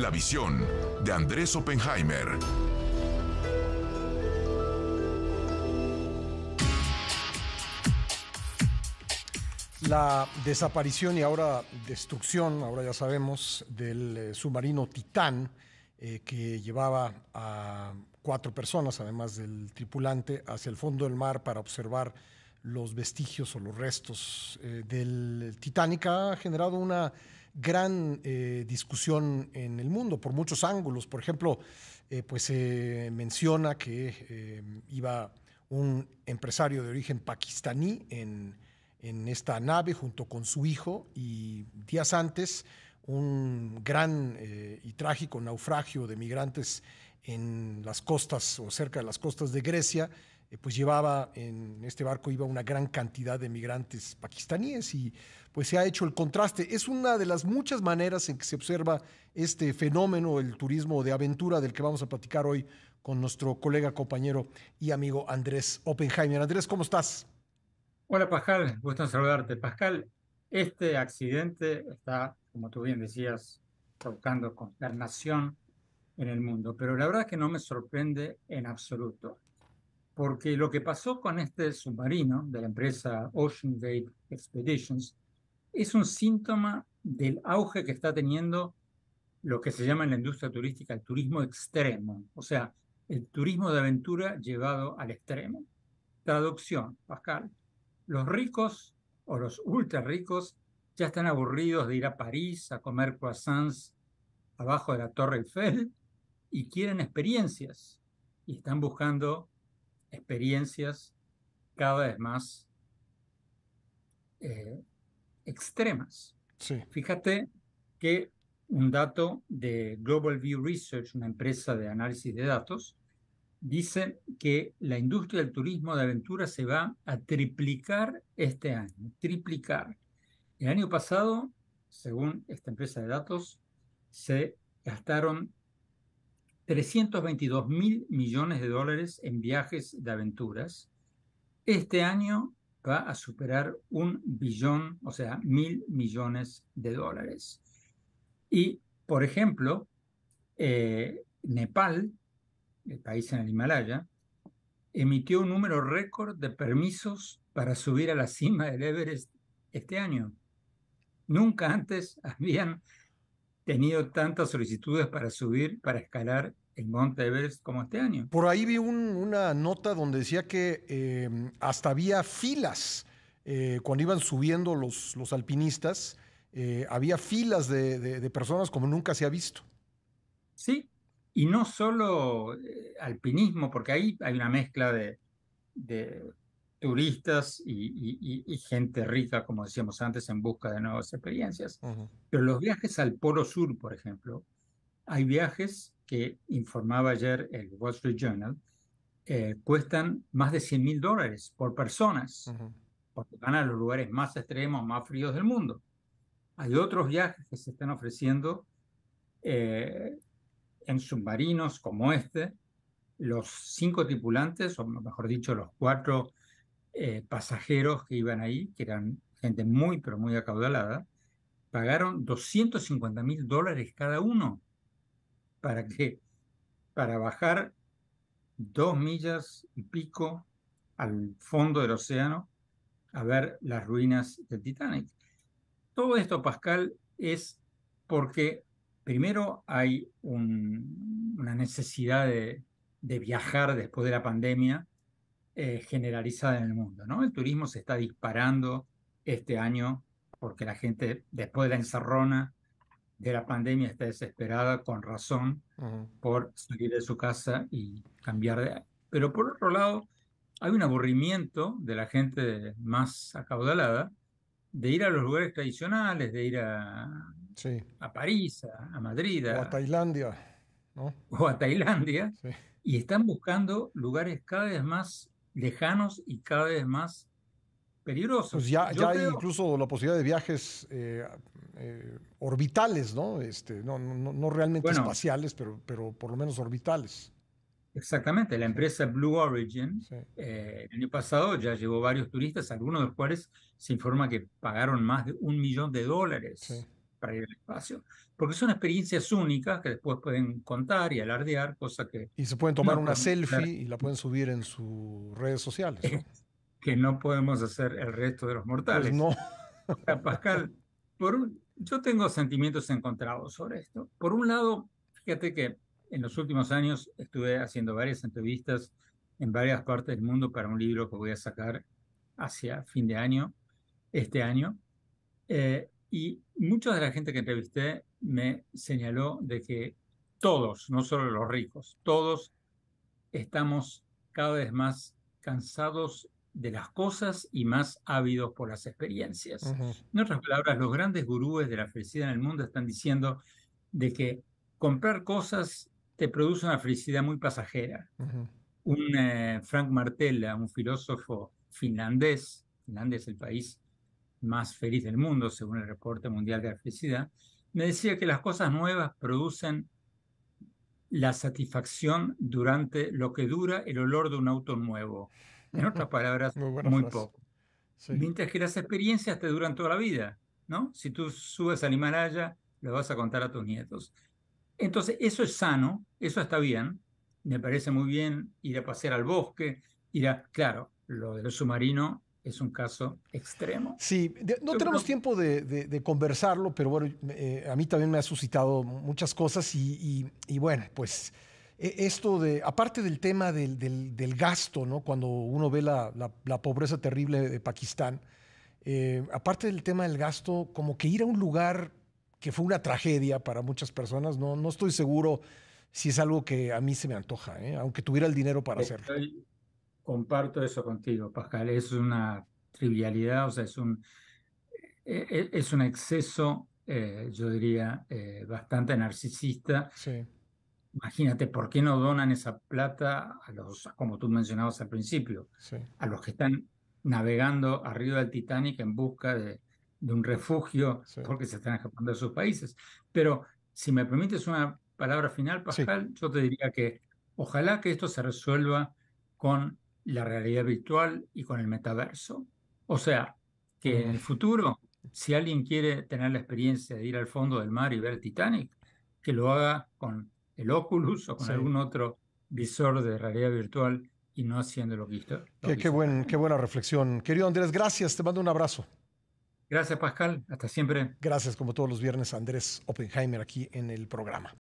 La visión de Andrés Oppenheimer. La desaparición y ahora destrucción, ahora ya sabemos, del eh, submarino Titán eh, que llevaba a cuatro personas, además del tripulante, hacia el fondo del mar para observar los vestigios o los restos eh, del Titanic ha generado una gran eh, discusión en el mundo por muchos ángulos. Por ejemplo, eh, pues se menciona que eh, iba un empresario de origen pakistaní en, en, esta nave junto con su hijo y días antes un gran y trágico naufragio de migrantes en las costas o cerca de las costas de Grecia eh, pues llevaba en este barco iba una gran cantidad de migrantes pakistaníes y pues se ha hecho el contraste. Es una de las muchas maneras en que se observa este fenómeno, el turismo de aventura del que vamos a platicar hoy con nuestro colega, compañero y amigo Andrés Oppenheimer. Andrés, ¿cómo estás? Hola Pascal, gusto en saludarte. Pascal, este accidente está, como tú bien decías, provocando consternación en el mundo, pero la verdad es que no me sorprende en absoluto porque lo que pasó con este submarino de la empresa Ocean Gate Expeditions es un síntoma del auge que está teniendo lo que se llama en la industria turística el turismo extremo, o sea, el turismo de aventura llevado al extremo. Traducción, Pascal, los ricos o los ultra ricos ya están aburridos de ir a París a comer croissants abajo de la Torre Eiffel y quieren experiencias y están buscando experiencias cada vez más eh, extremas. Fíjate que un dato de Global View Research, una empresa de análisis de datos, dice que la industria del turismo de aventura se va a triplicar este año, triplicar. El año pasado, según esta empresa de datos, se gastaron 322 mil millones de dólares en viajes de aventuras. Este año va a superar un billón, o sea, mil millones de dólares. Y, por ejemplo, eh, Nepal, el país en el Himalaya, emitió un número récord de permisos para subir a la cima del Everest este año. Nunca antes habían tenido tantas solicitudes para subir, para escalar el Monte Everest como este año. Por ahí vi una nota donde decía que eh, hasta había filas eh, cuando iban subiendo los, los alpinistas, eh, había filas de, de, personas como nunca se ha visto. Sí, y no solo alpinismo, porque ahí hay una mezcla de, de turistas y, gente rica, como decíamos antes, en busca de nuevas experiencias. Pero los viajes al Polo Sur, por ejemplo, hay viajes que informaba ayer el Wall Street Journal, eh, cuestan más de 100 mil dólares por personas, porque van a los lugares más extremos, más fríos del mundo. Hay otros viajes que se están ofreciendo eh, en submarinos como este. Los cinco tripulantes, o mejor dicho, los cuatro eh, pasajeros que iban ahí, que eran gente muy, pero muy acaudalada, pagaron 250 mil dólares cada uno para que para bajar dos millas y pico al fondo del océano a ver las ruinas del Titanic. Todo esto, Pascal, es porque primero hay una necesidad de, viajar después de la pandemia eh, generalizada en el mundo. ¿no? El turismo se está disparando este año porque la gente, después de la encerrona, de la pandemia está desesperada con razón por salir de su casa y cambiar de... Pero por otro lado, hay un aburrimiento de la gente más acaudalada de ir a los lugares tradicionales, de ir a, a París, a, Madrid. A, o a Tailandia. O a Tailandia. Y están buscando lugares cada vez más lejanos y cada vez más peligrosos. Pues ya, hay incluso la posibilidad de viajes eh, eh, orbitales, ¿no? Este, no, no, no realmente espaciales, pero, pero por lo menos orbitales. Exactamente, la empresa Blue Origin eh, el año pasado ya llevó varios turistas, algunos de los cuales se informa que pagaron más de un millón de dólares para ir al espacio, porque son experiencias únicas que después pueden contar y alardear, cosa que... Y se pueden tomar una selfie y la pueden subir en sus redes sociales. Que no podemos hacer el resto de los mortales. Pues no. Pascal, por yo tengo sentimientos encontrados sobre esto. Por un lado, fíjate que en los últimos años estuve haciendo varias entrevistas en varias partes del mundo para un libro que voy a sacar hacia fin de año, este año. Eh, y mucha de la gente que entrevisté me señaló de que todos, no solo los ricos, todos estamos cada vez más cansados de las cosas y más ávidos por las experiencias. En otras palabras, los grandes gurúes de la felicidad en el mundo están diciendo de que comprar cosas te produce una felicidad muy pasajera. Un eh, Frank Martella, un filósofo finlandés, Finlandia es el país más feliz del mundo según el reporte mundial de la felicidad, me decía que las cosas nuevas producen la satisfacción durante lo que dura el olor de un auto nuevo. En otras palabras, muy, poco. Mientras que las experiencias te duran toda la vida, ¿no? Si tú subes al Himalaya, lo vas a contar a tus nietos. Entonces, eso es sano, eso está bien. Me parece muy bien ir a pasear al bosque, ir a... Claro, lo del submarino es un caso extremo. Sí, no tenemos tiempo de, de, conversarlo, pero bueno, eh, a mí también me ha suscitado muchas cosas y, y, y bueno, pues e, esto de, aparte del tema del, del, gasto, ¿no? cuando uno ve la, pobreza terrible de Pakistán, eh, aparte del tema del gasto, como que ir a un lugar que fue una tragedia para muchas personas, no, no estoy seguro si es algo que a mí se me antoja, ¿eh? aunque tuviera el dinero para hacerlo. Comparto eso contigo, Pascal, es una trivialidad, o sea, es un, e, e, es un exceso, eh, yo diría, bastante narcisista. Sí Imagínate, ¿por qué no donan esa plata a los, como tú mencionabas al principio, a los que están navegando arriba del Titanic en busca de, un refugio porque se están escapando de sus países? Pero si me permites una palabra final, Pascal, yo te diría que ojalá que esto se resuelva con la realidad virtual y con el metaverso. O sea, que en el futuro, si alguien quiere tener la experiencia de ir al fondo del mar y ver el Titanic, que lo haga con el Oculus o con algún otro visor de realidad virtual y no haciendo lo visto. Qué, qué, buen, qué buena reflexión. Querido Andrés, gracias, te mando un abrazo. Gracias Pascal, hasta siempre. Gracias como todos los viernes Andrés Oppenheimer aquí en el programa.